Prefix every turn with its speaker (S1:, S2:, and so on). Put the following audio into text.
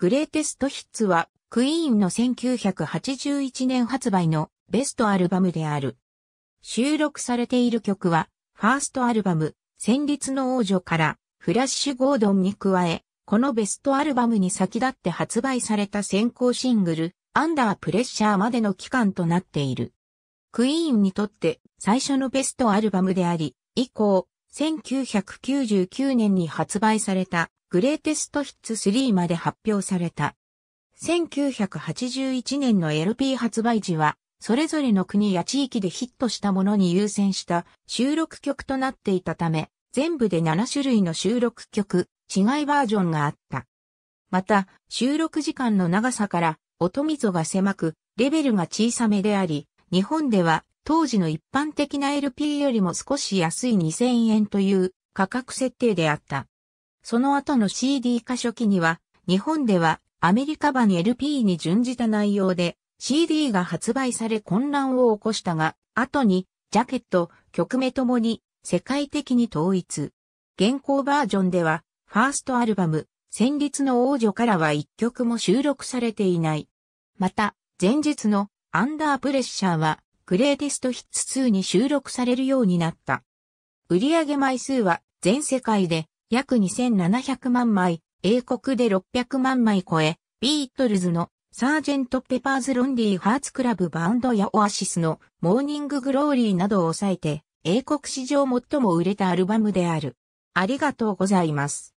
S1: グレーテストヒッツは、クイーンの1981年
S2: 発売のベストアルバムである。収録されている曲は、ファーストアルバム、戦慄の王女からフラッシュゴードンに加え、このベストアルバムに先立って発売された先行シングル、アンダープレッシャーまでの期間となっている。クイーンにとって最初のベストアルバムであり、以降、1999年に発売されたグレーテストヒッツ3まで発表された。1981年の LP 発売時は、それぞれの国や地域でヒットしたものに優先した収録曲となっていたため、全部で7種類の収録曲、違いバージョンがあった。また、収録時間の長さから、音溝が狭く、レベルが小さめであり、日本では当時の一般的な LP よりも少し安い2000円という価格設定であった。その後の CD 化初期には、日本ではアメリカ版 LP に準じた内容で CD が発売され混乱を起こしたが、後にジャケット、曲目ともに世界的に統一。現行バージョンでは、ファーストアルバム、戦慄の王女からは一曲も収録されていない。また、前日のアンダープレッシャーは、グレーテストヒッツ2に収録されるようになった。売上枚数は全世界で約2700万枚、英国で600万枚超え、ビートルズのサージェント・ペパーズ・ロンリー・ハーツ・クラブ・バウンドやオアシスのモーニング・グローリーなどを抑えて、英国史上最も
S1: 売れたアルバムである。ありがとうございます。